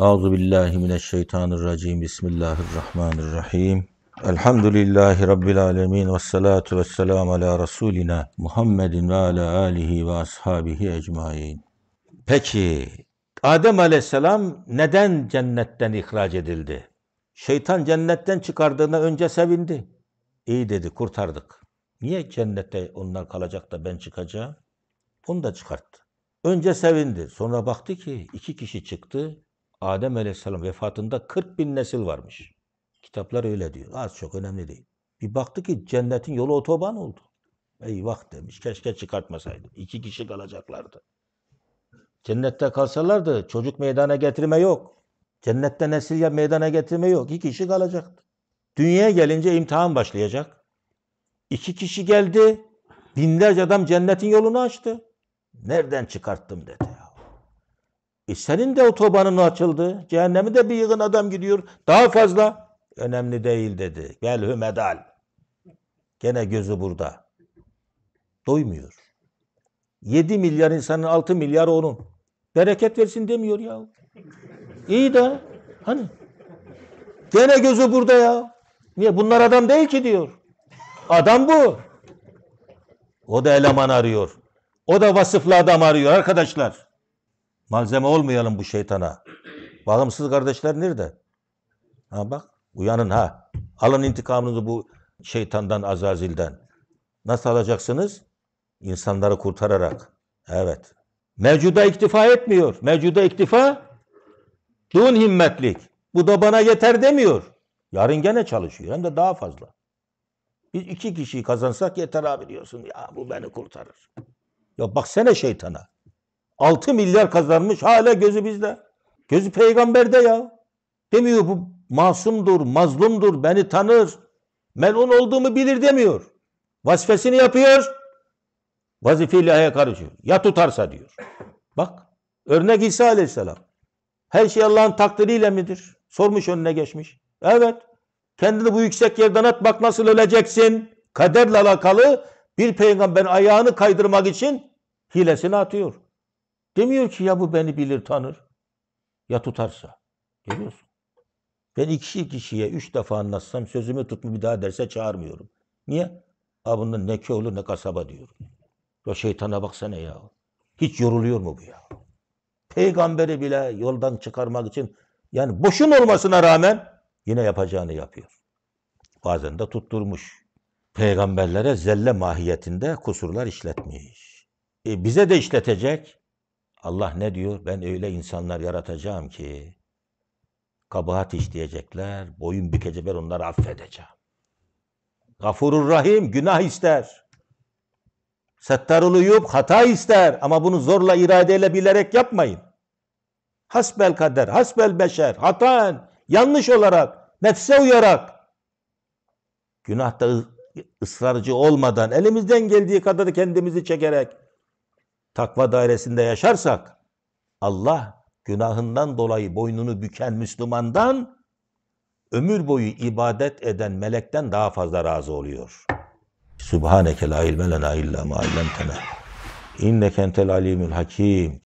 Euzu billahi mineşşeytanirracim. Bismillahirrahmanirrahim. Elhamdülillahi rabbil alamin ve salatu vesselam ala rasulina Muhammedin ve ala alihi ve ashabihi ecmaîn. Peki Adem Aleyhisselam neden cennetten ihraç edildi? Şeytan cennetten çıkardığına önce sevindi. İyi dedi kurtardık. Niye cennette onlar kalacak da ben çıkacağım? Onu da çıkarttı. Önce sevindi. Sonra baktı ki iki kişi çıktı. Adem Aleyhisselam vefatında 40 bin nesil varmış. Kitaplar öyle diyor. Az çok önemli değil. Bir baktı ki cennetin yolu otoban oldu. Eyvah demiş. Keşke çıkartmasaydım. İki kişi kalacaklardı. Cennette kalsalardı çocuk meydana getirme yok. Cennette nesil ya meydana getirme yok. İki kişi kalacaktı. Dünyaya gelince imtihan başlayacak. İki kişi geldi. Binlerce adam cennetin yolunu açtı. Nereden çıkarttım dedi. E senin de otobanın açıldı. Cehennemi de bir yığın adam gidiyor. Daha fazla önemli değil dedi. Gel hümedal. Gene gözü burada. Doymuyor. 7 milyar insanın 6 milyar onun. Bereket versin demiyor ya. İyi de hani gene gözü burada ya. Niye? Bunlar adam değil ki diyor. Adam bu. O da eleman arıyor. O da vasıflı adam arıyor arkadaşlar. Malzeme olmayalım bu şeytana. Bağımsız kardeşler nerede? Ha bak uyanın ha. Alın intikamınızı bu şeytandan, azazilden. Nasıl alacaksınız? İnsanları kurtararak. Evet. Mevcuda iktifa etmiyor. Mevcuda iktifa dun himmetlik. Bu da bana yeter demiyor. Yarın gene çalışıyor. Hem de daha fazla. Biz iki kişiyi kazansak yeter abi diyorsun. Ya bu beni kurtarır. Ya baksana şeytana. 6 milyar kazanmış hala gözü bizde. Gözü peygamberde ya. Demiyor bu masumdur, mazlumdur, beni tanır. Melun olduğumu bilir demiyor. Vazifesini yapıyor. Vazife ayağa karışıyor. Ya tutarsa diyor. Bak örnek İsa aleyhisselam. Her şey Allah'ın takdiriyle midir? Sormuş önüne geçmiş. Evet. Kendini bu yüksek yerden at bak nasıl öleceksin. Kaderle alakalı bir peygamber ayağını kaydırmak için hilesini atıyor. Demiyor ki ya bu beni bilir tanır ya tutarsa. Görüyorsun. Ben iki kişiye üç defa anlatsam sözümü tutma bir daha derse çağırmıyorum. Niye? Ha bundan ne olur ne kasaba diyorum. Ya şeytana baksana ya. Hiç yoruluyor mu bu ya? Peygamberi bile yoldan çıkarmak için yani boşun olmasına rağmen yine yapacağını yapıyor. Bazen de tutturmuş. Peygamberlere zelle mahiyetinde kusurlar işletmiş. E bize de işletecek. Allah ne diyor? Ben öyle insanlar yaratacağım ki kabahat işleyecekler, boyun bükecek ben onları affedeceğim. Gafurur Rahim günah ister. Settarul Uyub hata ister ama bunu zorla iradeyle bilerek yapmayın. Hasbel kader, hasbel beşer, hatan, yanlış olarak, nefse uyarak, günahta ısrarcı olmadan, elimizden geldiği kadar kendimizi çekerek, takva dairesinde yaşarsak Allah günahından dolayı boynunu büken Müslümandan ömür boyu ibadet eden melekten daha fazla razı oluyor. Subhaneke la ilme lena illa ma illemtene. İnneke entel alimul hakim.